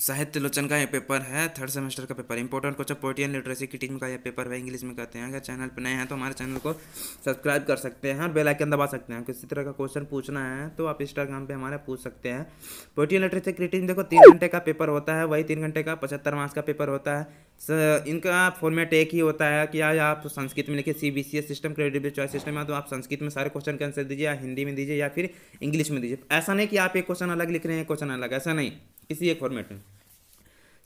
साहित्य लोचन का ये पेपर है थर्ड सेमेस्टर का पेपर इंपॉर्टेंट क्वेश्चन पोर्टी एंड लिटरेसी की टीम का ये पेपर है इंग्लिश में कहते हैं अगर चैनल पर नए हैं तो हमारे चैनल को सब्सक्राइब कर सकते हैं और बेल आइकन दबा सकते हैं किसी तरह का क्वेश्चन पूछना है तो आप इंस्टाग्राम पे हमारे पूछ सकते हैं पोर्टी एंड लिटरेसी की टीम देखो तीन घंटे का पेपर होता है वही तीन घंटे का पचहत्तर मार्क्स का पेपर होता है इनका फॉर्मेट एक ही होता है कि आज आप संस्कृत में लिखे C B C S system credit choice system है तो आप संस्कृत में सारे क्वेश्चन के आंसर दीजिए या हिंदी में दीजिए या फिर इंग्लिश में दीजिए ऐसा नहीं कि आप एक क्वेश्चन अलग लिख रहे हैं क्वेश्चन अलग ऐसा नहीं इसी एक फॉर्मेट में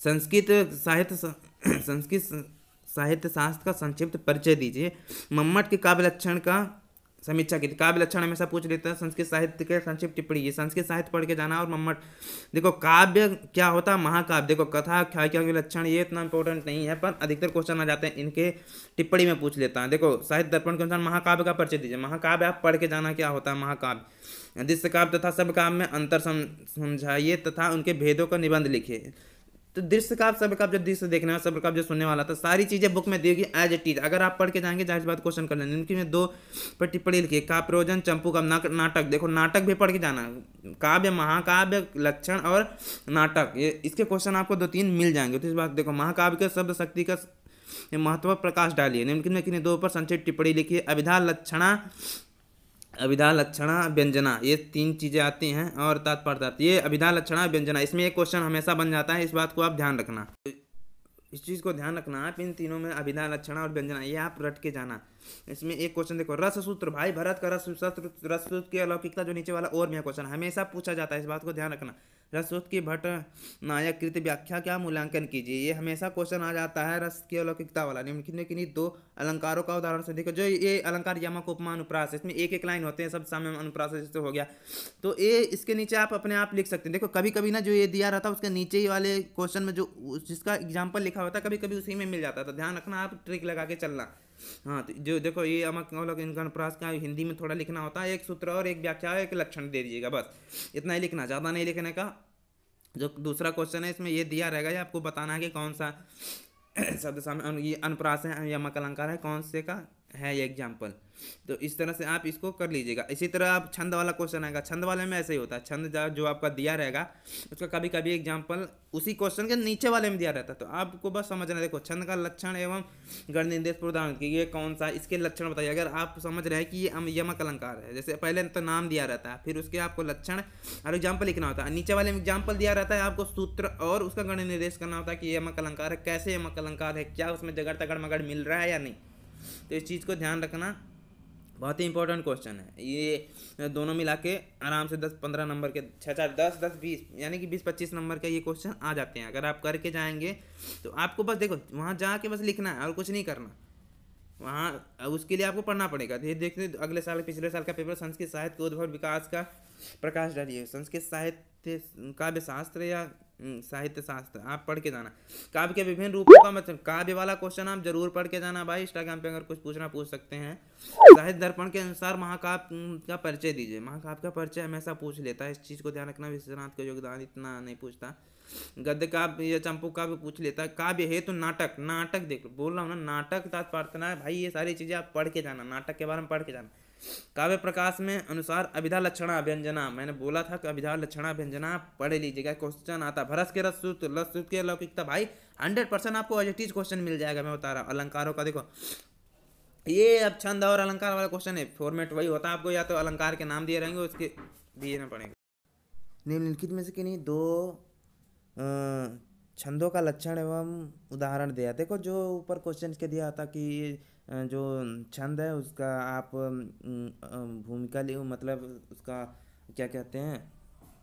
संस्कृत साहित्य संस्कृत साहित्य शास्त्र का संक्षिप्त परिचय दीजिए मम्मट के काव्य लक्षण का समीक्षा की काव्य लक्षण हमेशा पूछ लेते हैं संस्कृत साहित्य के संक्षिप्त टिप्पणी ये संस्कृत साहित्य पढ़ के जाना और मम्मट देखो काव्य क्या होता है महाकाव्य देखो कथा ख्याख्या क्या लक्षण ये इतना इंपॉर्टेंट नहीं है पर अधिकतर क्वेश्चन आ जाते हैं इनके टिप्पणी में पूछ लेता है देखो साहित्य दर्पण के अनुसार महाकाव्य का परिचय दीजिए महाकाव्य आप पढ़ के जाना क्या होता है महाकाव्य दृश्य काव्य तथा सब काव्य में अंतर समझाइए तथा उनके भेदों का निबंध लिखिए तो दृश्य का सब का जब दृश्य देखने वाला सब का जो सुनने वाला था तो सारी चीज़ें बुक में देगी एज ए इज अगर आप पढ़ के जाएंगे जाहिर बात क्वेश्चन कर लेंगे इनकी में दो पर टिप्पणी लिखी का प्रयोजन चंपू का नाटक देखो नाटक भी पढ़ के जाना काव्य महाकाव्य लक्षण और नाटक ये इसके क्वेश्चन आपको दो तीन मिल जाएंगे तो इस बात देखो महाकाव्य के शब्द शक्ति का महत्व प्रकाश डालिए निम्नलिखित में किन्हीं दो पर संक्षिप्त टिप्पणी लिखी अविधा लक्षणा अभिधा लक्षणा व्यंजना ये तीन चीज़ें आती हैं और तात्पर्य ये अभिधा लक्षणा व्यंजना इसमें एक क्वेश्चन हमेशा बन जाता है इस बात को आप ध्यान रखना इस चीज़ को ध्यान रखना आप इन तीनों में अभिधा लक्षणा और व्यंजना ये आप रट के जाना इसमें एक क्वेश्चन देखो रस सूत्र भाई भरत का रस सूत्र रस सूत्र की अलौकिकता जो नीचे वाला और मेरा क्वेश्चन हमेशा पूछा जाता है इस बात को ध्यान रखना रस सूत्र की भट्ट नायक कृत व्याख्या क्या मूल्यांकन कीजिए ये हमेशा क्वेश्चन आ जाता है रस की अलौकिकता वाला निम्नलिखित में किन्हीं दो अलंकारों का उदाहरण से देखो जो ये अलंकार यमक उपमा अनुप्रास इसमें एक एक लाइन होते हैं सब सामने अनुप्रास जैसे हो गया तो ये इसके नीचे आप अपने आप लिख सकते हैं देखो कभी कभी ना जो ये दिया रहता है उसके नीचे ही वाले क्वेश्चन में जो जिसका एग्जाम्पल लिखा होता है कभी कभी उसी में मिल जाता था तो ध्यान रखना आप ट्रिक लगा के चलना हाँ तो जो देखो ये अमक इनका अनुप्रास का हिंदी में थोड़ा लिखना होता है एक सूत्र और एक व्याख्या एक लक्षण दे दीजिएगा बस इतना ही लिखना ज़्यादा नहीं लिखने का जो दूसरा क्वेश्चन है इसमें ये दिया रहेगा ये आपको बताना है कि कौन सा शब्द अनुप्रास ये है या मक अलंकार है कौन से का है ये एग्जाम्पल तो इस तरह से आप इसको कर लीजिएगा इसी तरह आप छंद वाला क्वेश्चन आएगा छंद वाले में ऐसे ही होता है छंद जो आपका दिया रहेगा उसका कभी कभी एग्जाम्पल उसी क्वेश्चन के नीचे वाले में दिया रहता है तो आपको बस समझना देखो छंद का लक्षण एवं गण निर्देश प्रदान कि ये कौन सा इसके लक्षण बताइए अगर आप समझ रहे हैं कि ये यमक अलंकार है जैसे पहले तो नाम दिया रहता है फिर उसके आपको लक्षण और एग्जाम्पल लिखना होता है नीचे वाले में एग्जाम्पल दिया रहता है आपको सूत्र और उसका गण निर्देश करना होता है कि यमक अलंकार है कैसे यमक अलंकार है क्या उसमें जगड़ तगड़ मगड़ मिल रहा है या नहीं तो इस चीज़ को ध्यान रखना बहुत ही इंपॉर्टेंट क्वेश्चन है ये दोनों मिला के आराम से दस पंद्रह नंबर के छः चार दस दस बीस यानी कि बीस पच्चीस नंबर का ये क्वेश्चन आ जाते हैं अगर आप करके जाएंगे तो आपको बस देखो वहाँ जा के बस लिखना है और कुछ नहीं करना वहाँ उसके लिए आपको पढ़ना पड़ेगा धीरे देखते अगले साल पिछले साल का पेपर संस्कृत साहित्य उद्भव विकास का प्रकाश डालिए संस्कृत साहित्य काव्य शास्त्र या हम्म, साहित्य शास्त्र आप पढ़ के जाना काव्य के विभिन्न रूपों का मतलब काव्य वाला क्वेश्चन आप जरूर पढ़ के जाना भाई इंस्टाग्राम पे अगर कुछ पूछना पूछ सकते हैं साहित्य दर्पण के अनुसार महाकाव्य हम्म, का परिचय दीजिए महाकाव्य का परिचय हमेशा पूछ लेता है इस चीज़ को ध्यान रखना विश्वनाथ का योगदान इतना नहीं पूछता गद्य काव्य या चंपू काव्य पूछ लेता है काव्य है तो नाटक नाटक देख बोल रहा हूँ ना नाटक है भाई ये सारी चीज़ें आप पढ़ के जाना नाटक के बारे में पढ़ के जाना काव्य प्रकाश में अनुसार अभिधा लक्षणा व्यंजना मैंने बोला था कि अभिधा लक्षणा व्यंजना पढ़ लीजिएगा क्वेश्चन आता भरस के रस सूत्र लस सूत्र की अलौकिकता भाई हंड्रेड परसेंट आपको एज क्वेश्चन मिल जाएगा मैं बता रहा हूँ अलंकारों का देखो ये अब छंद और अलंकार वाला क्वेश्चन है फॉर्मेट वही होता है आपको या तो अलंकार के नाम दिए रहेंगे उसके दिए ना पड़ेंगे निम्नलिखित में से कि नहीं दो छंदों का लक्षण एवं उदाहरण दिया देखो जो ऊपर क्वेश्चन के दिया था कि जो छंद है उसका आप भूमिका लिए मतलब उसका क्या कहते हैं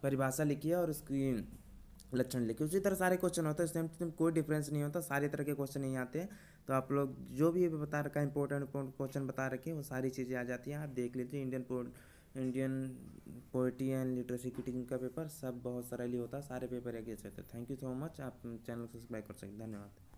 परिभाषा लिखिए और उसकी लक्षण लिखिए उसी तरह सारे क्वेश्चन होते हैं सेम टू सेम कोई डिफरेंस नहीं होता सारे तरह के क्वेश्चन यहीं आते हैं तो आप लोग जो भी बता रखा है इंपॉर्टेंट इंपॉर्टेंट क्वेश्चन बता रखे वो सारी चीज़ें आ जाती हैं आप देख लीजिए इंडियन पो इंडियन पोइट्री एंड लिटरेसी की टीम का पेपर सब बहुत सारा लिए होता है सारे पेपर एक जैसे थैंक यू सो मच आप चैनल को सब्सक्राइब कर सकते धन्यवाद